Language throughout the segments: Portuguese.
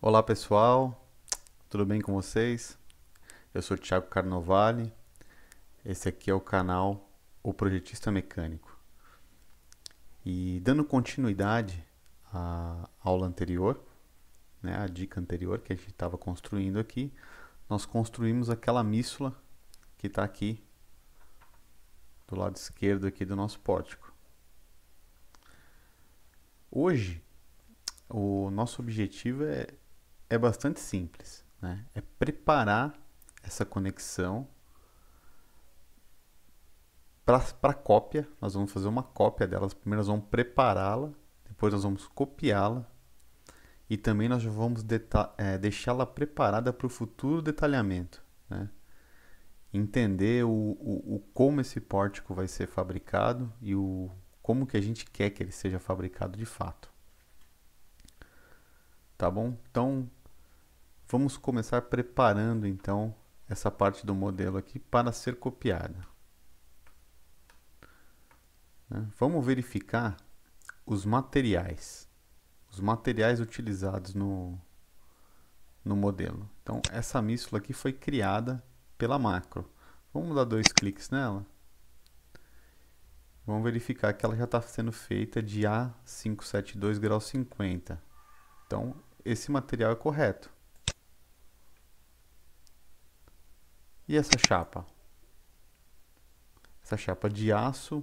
Olá pessoal, tudo bem com vocês? Eu sou Thiago Carnovale, esse aqui é o canal O Projetista Mecânico. E dando continuidade à aula anterior, né, a dica anterior que a gente estava construindo aqui, nós construímos aquela mísula que está aqui do lado esquerdo aqui do nosso pórtico. Hoje, o nosso objetivo é é bastante simples. Né? É preparar essa conexão para cópia. Nós vamos fazer uma cópia delas. Primeiro nós vamos prepará-la, depois nós vamos copiá-la e também nós vamos é, deixá-la preparada para o futuro detalhamento. Né? Entender o, o, o, como esse pórtico vai ser fabricado e o como que a gente quer que ele seja fabricado de fato. Tá bom? Então, Vamos começar preparando então essa parte do modelo aqui para ser copiada. Né? Vamos verificar os materiais, os materiais utilizados no, no modelo. Então essa mistura aqui foi criada pela macro. Vamos dar dois cliques nela. Vamos verificar que ela já está sendo feita de A572 grau 50. Então esse material é correto. E essa chapa? Essa chapa de aço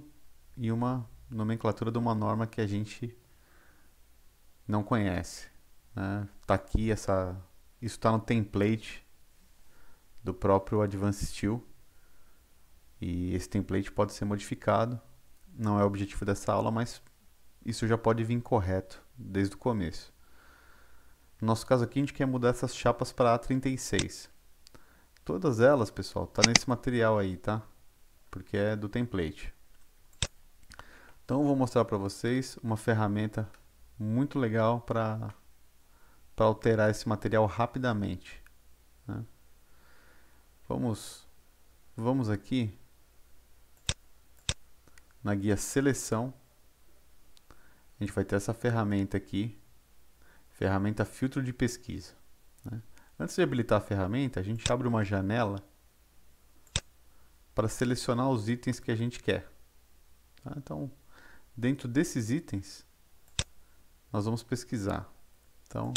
e uma nomenclatura de uma norma que a gente não conhece. Né? Tá aqui essa, isso está no template do próprio Advanced Steel e esse template pode ser modificado. Não é o objetivo dessa aula, mas isso já pode vir correto desde o começo. No nosso caso aqui, a gente quer mudar essas chapas para A36. Todas elas, pessoal, tá nesse material aí, tá? Porque é do template. Então eu vou mostrar para vocês uma ferramenta muito legal para alterar esse material rapidamente. Né? Vamos, vamos aqui na guia seleção. A gente vai ter essa ferramenta aqui, ferramenta filtro de pesquisa. Né? Antes de habilitar a ferramenta, a gente abre uma janela para selecionar os itens que a gente quer. Tá? Então, dentro desses itens, nós vamos pesquisar. Então,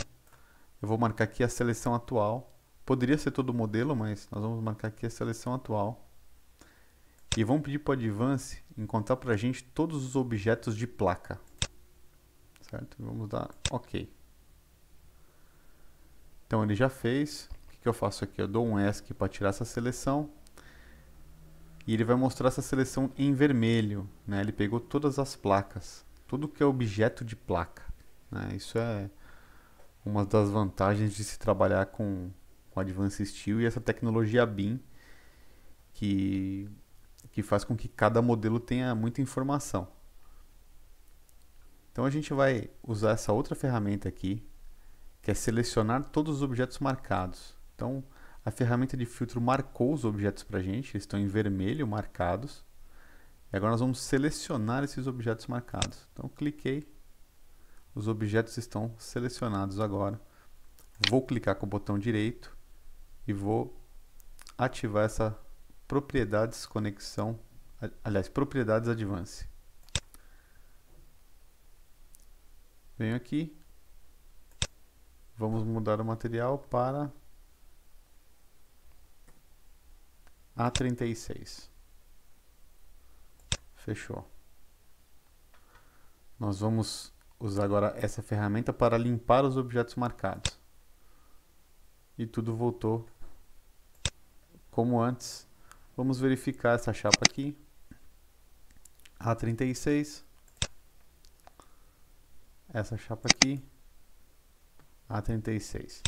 eu vou marcar aqui a seleção atual. Poderia ser todo o modelo, mas nós vamos marcar aqui a seleção atual. E vamos pedir para o Advance encontrar para a gente todos os objetos de placa. Certo? Vamos dar OK. Então ele já fez. O que eu faço aqui? Eu dou um ESC para tirar essa seleção. E ele vai mostrar essa seleção em vermelho. Né? Ele pegou todas as placas. Tudo que é objeto de placa. Né? Isso é uma das vantagens de se trabalhar com, com Advanced Steel e essa tecnologia BIM que, que faz com que cada modelo tenha muita informação. Então a gente vai usar essa outra ferramenta aqui, que é selecionar todos os objetos marcados. Então, a ferramenta de filtro marcou os objetos para a gente, eles estão em vermelho marcados. E agora nós vamos selecionar esses objetos marcados. Então, cliquei, os objetos estão selecionados agora. Vou clicar com o botão direito e vou ativar essa propriedades conexão, aliás, propriedades advance. Venho aqui, Vamos mudar o material para A36. Fechou. Nós vamos usar agora essa ferramenta para limpar os objetos marcados. E tudo voltou como antes. Vamos verificar essa chapa aqui. A36. Essa chapa aqui a 36.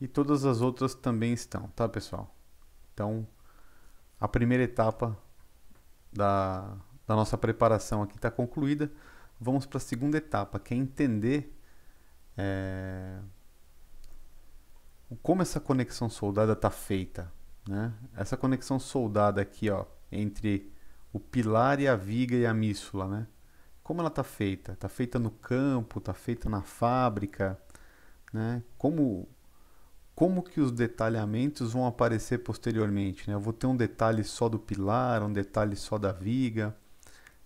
E todas as outras também estão, tá pessoal? Então, a primeira etapa da, da nossa preparação aqui está concluída. Vamos para a segunda etapa, que é entender é, como essa conexão soldada está feita. Né? Essa conexão soldada aqui ó, entre o pilar e a viga e a míssula, né? Como ela está feita? Está feita no campo, está feita na fábrica, né? Como como que os detalhamentos vão aparecer posteriormente, né? Eu vou ter um detalhe só do pilar, um detalhe só da viga,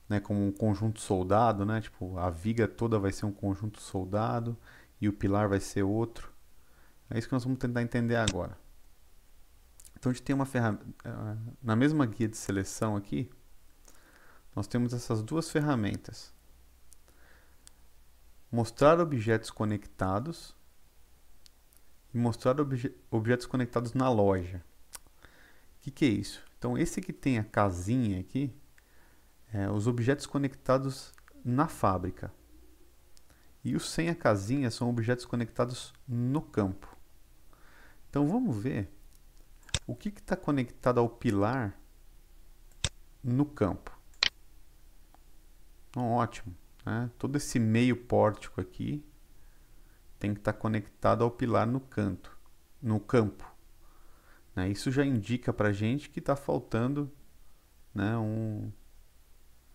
né, como um conjunto soldado, né? Tipo, a viga toda vai ser um conjunto soldado e o pilar vai ser outro. É isso que nós vamos tentar entender agora. Então a gente tem uma ferramenta ah, na mesma guia de seleção aqui, nós temos essas duas ferramentas. Mostrar objetos conectados e mostrar obje objetos conectados na loja. O que, que, é isso? Então, esse que tem a casinha aqui, é os objetos conectados na fábrica. E os sem a casinha são objetos conectados no campo. Então, vamos ver o que está conectado ao pilar no campo. Então, ótimo. Né? Todo esse meio pórtico aqui tem que estar tá conectado ao pilar no canto, no campo. Né? Isso já indica para a gente que está faltando né, um,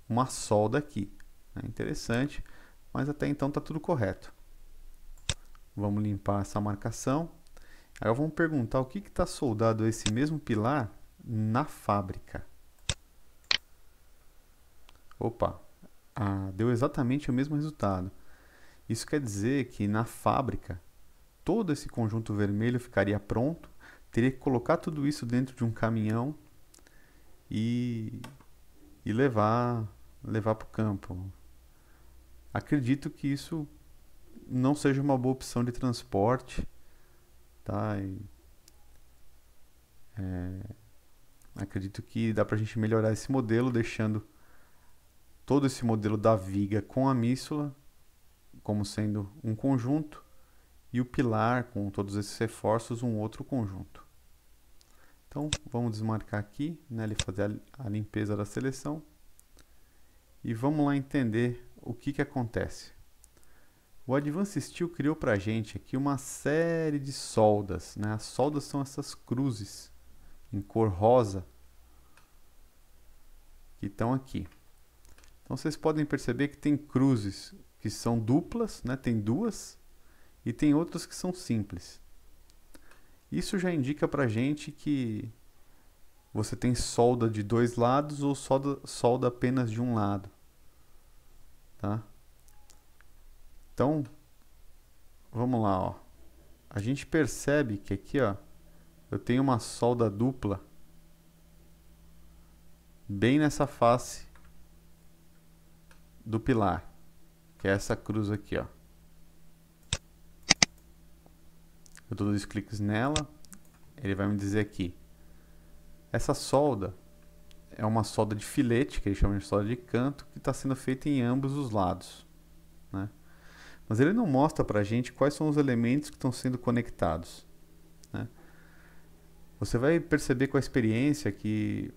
uma solda aqui. Né? Interessante, mas até então está tudo correto. Vamos limpar essa marcação. Agora vamos perguntar o que está soldado esse mesmo pilar na fábrica. Opa, ah, deu exatamente o mesmo resultado. Isso quer dizer que na fábrica todo esse conjunto vermelho ficaria pronto, teria que colocar tudo isso dentro de um caminhão e, e levar levar para o campo. Acredito que isso não seja uma boa opção de transporte, tá? E, é, acredito que dá para a gente melhorar esse modelo deixando todo esse modelo da viga com a mísula como sendo um conjunto e o pilar com todos esses reforços um outro conjunto. Então vamos desmarcar aqui, né, fazer a limpeza da seleção e vamos lá entender o que, que acontece. O Advanced Steel criou para a gente aqui uma série de soldas. Né? As soldas são essas cruzes em cor rosa que estão aqui. Então vocês podem perceber que tem cruzes que são duplas, né? tem duas, e tem outras que são simples. Isso já indica para gente que você tem solda de dois lados ou solda, solda apenas de um lado. Tá? Então, vamos lá. Ó. A gente percebe que aqui ó, eu tenho uma solda dupla bem nessa face do pilar que é essa cruz aqui, ó. Eu dou dois cliques nela, ele vai me dizer aqui. Essa solda é uma solda de filete, que ele chama de solda de canto, que está sendo feita em ambos os lados. Né? Mas ele não mostra para a gente quais são os elementos que estão sendo conectados. Né? Você vai perceber com a experiência que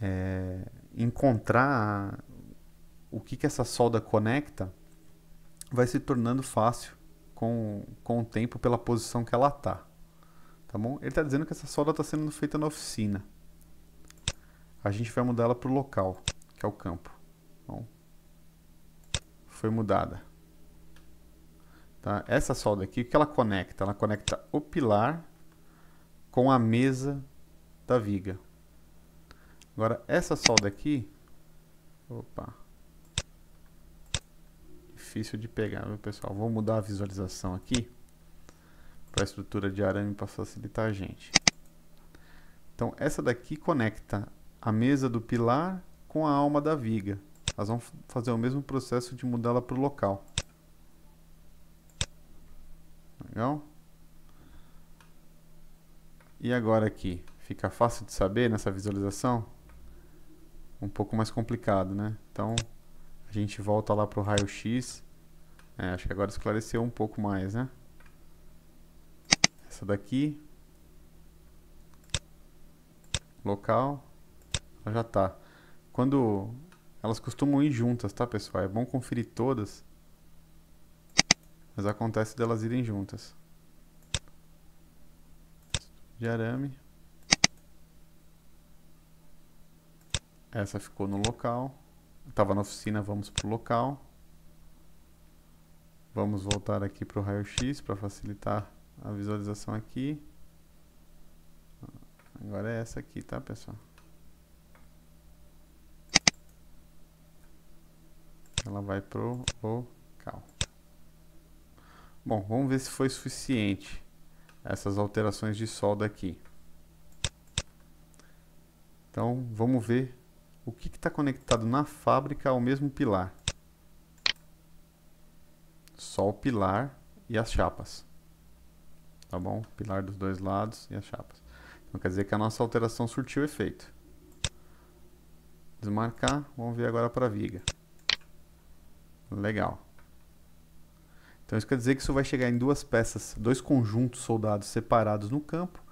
é, encontrar o que, que essa solda conecta vai se tornando fácil com, com o tempo pela posição que ela está. Tá bom? Ele está dizendo que essa solda está sendo feita na oficina. A gente vai mudar ela para o local, que é o campo. Tá bom, foi mudada. Tá? Essa solda aqui, o que ela conecta? Ela conecta o pilar com a mesa da viga. Agora, essa solda aqui... Opa difícil de pegar, pessoal. Vou mudar a visualização aqui para a estrutura de arame para facilitar a gente. Então, essa daqui conecta a mesa do pilar com a alma da viga. Nós vamos fazer o mesmo processo de mudá-la para o local. Legal? E agora aqui, fica fácil de saber nessa visualização? Um pouco mais complicado, né? Então, a gente volta lá para o raio-x. É, acho que agora esclareceu um pouco mais, né? Essa daqui. Local. Ela já está. Quando elas costumam ir juntas, tá, pessoal? É bom conferir todas. Mas acontece delas irem juntas. De arame. Essa ficou no local estava na oficina, vamos para o local. Vamos voltar aqui para o raio-x para facilitar a visualização aqui. Agora é essa aqui, tá, pessoal? Ela vai pro local. Bom, vamos ver se foi suficiente essas alterações de solda aqui. Então, vamos ver o que está conectado na fábrica ao mesmo pilar? Só o pilar e as chapas. Tá bom? Pilar dos dois lados e as chapas. Então quer dizer que a nossa alteração surtiu efeito. Desmarcar, vamos ver agora para a viga. Legal. Então isso quer dizer que isso vai chegar em duas peças, dois conjuntos soldados separados no campo,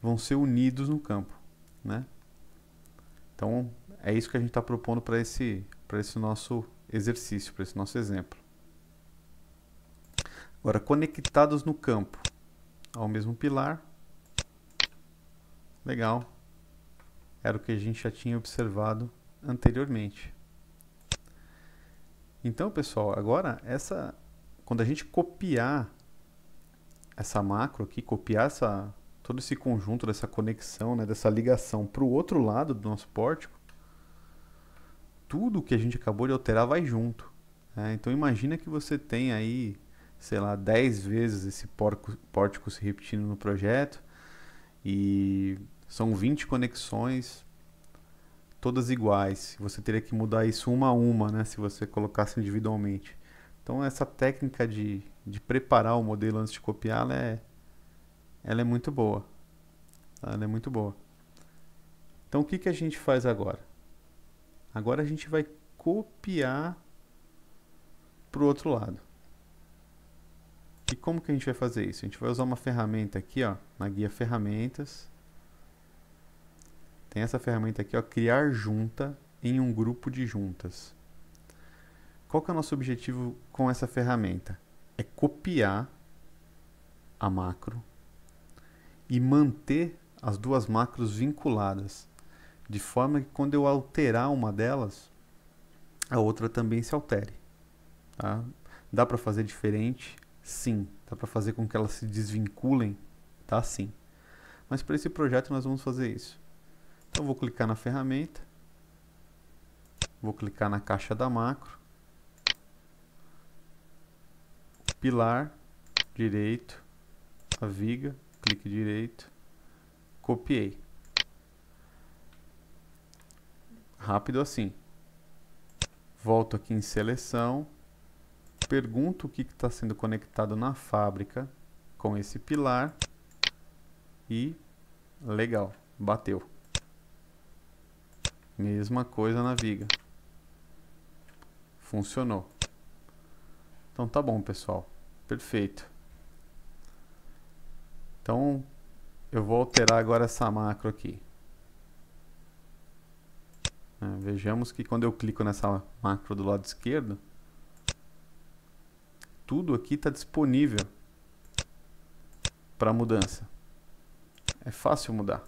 vão ser unidos no campo, né? Então é isso que a gente está propondo para esse, esse nosso exercício, para esse nosso exemplo. Agora, conectados no campo ao mesmo pilar. Legal. Era o que a gente já tinha observado anteriormente. Então, pessoal, agora essa quando a gente copiar essa macro aqui, copiar essa todo esse conjunto dessa conexão, né, dessa ligação para o outro lado do nosso pórtico, tudo que a gente acabou de alterar vai junto. Né? Então imagina que você tem aí, sei lá, 10 vezes esse porco, pórtico se repetindo no projeto e são 20 conexões todas iguais. Você teria que mudar isso uma a uma, né? se você colocasse individualmente. Então essa técnica de, de preparar o modelo antes de copiar, ela é, ela é muito boa. Ela é muito boa. Então o que, que a gente faz agora? Agora a gente vai copiar para o outro lado. E como que a gente vai fazer isso? A gente vai usar uma ferramenta aqui, ó, na guia ferramentas. Tem essa ferramenta aqui, ó, criar junta em um grupo de juntas. Qual que é o nosso objetivo com essa ferramenta? É copiar a macro e manter as duas macros vinculadas de forma que quando eu alterar uma delas, a outra também se altere. Tá? Dá para fazer diferente? Sim. Dá para fazer com que elas se desvinculem? Tá sim. Mas para esse projeto nós vamos fazer isso. Então eu vou clicar na ferramenta, vou clicar na caixa da macro, pilar, direito, a viga, clique direito, copiei. rápido assim. Volto aqui em seleção, pergunto o que está sendo conectado na fábrica com esse pilar e legal, bateu. Mesma coisa na viga. Funcionou. Então tá bom, pessoal. Perfeito. Então eu vou alterar agora essa macro aqui. É, vejamos que quando eu clico nessa macro do lado esquerdo, tudo aqui está disponível para mudança. É fácil mudar.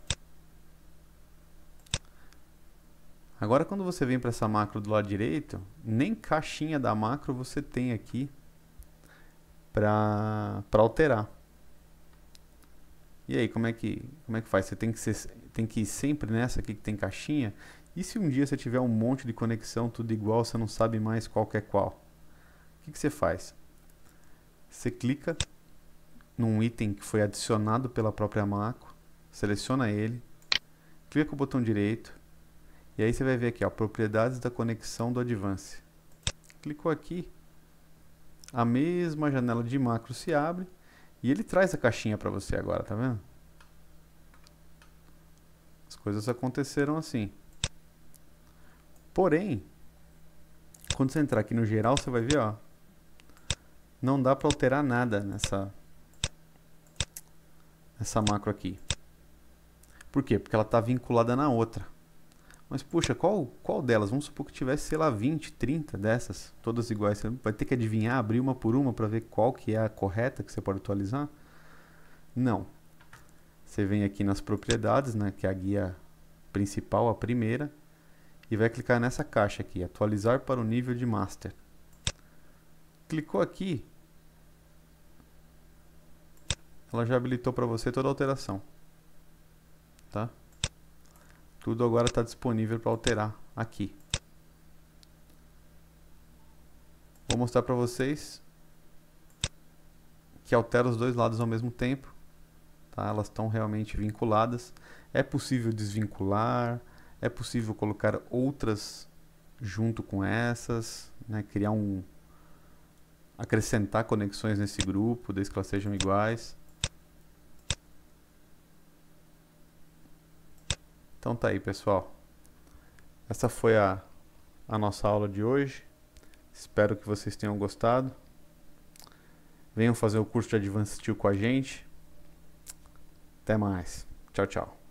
Agora quando você vem para essa macro do lado direito, nem caixinha da macro você tem aqui para alterar. E aí, como é que, como é que faz? Você tem que, ser, tem que ir sempre nessa aqui que tem caixinha e se um dia você tiver um monte de conexão, tudo igual, você não sabe mais qual é qual? O que, que você faz? Você clica num item que foi adicionado pela própria macro, seleciona ele, clica com o botão direito, e aí você vai ver aqui, ó, propriedades da conexão do Advance. Clicou aqui, a mesma janela de macro se abre, e ele traz a caixinha para você agora, tá vendo? As coisas aconteceram assim. Porém, quando você entrar aqui no geral, você vai ver, ó, não dá para alterar nada nessa essa macro aqui. Por quê? Porque ela está vinculada na outra. Mas, puxa, qual, qual delas? Vamos supor que tivesse, sei lá, 20, 30 dessas, todas iguais. Você vai ter que adivinhar, abrir uma por uma para ver qual que é a correta que você pode atualizar? Não. Você vem aqui nas propriedades, né, que é a guia principal, a primeira e vai clicar nessa caixa aqui, atualizar para o nível de master. Clicou aqui, ela já habilitou para você toda a alteração. Tá? Tudo agora está disponível para alterar aqui. Vou mostrar para vocês que altera os dois lados ao mesmo tempo. Tá? Elas estão realmente vinculadas. É possível desvincular, é possível colocar outras junto com essas, né? criar um. acrescentar conexões nesse grupo, desde que elas sejam iguais. Então tá aí, pessoal. Essa foi a, a nossa aula de hoje. Espero que vocês tenham gostado. Venham fazer o curso de Advanced Steel com a gente. Até mais. Tchau, tchau.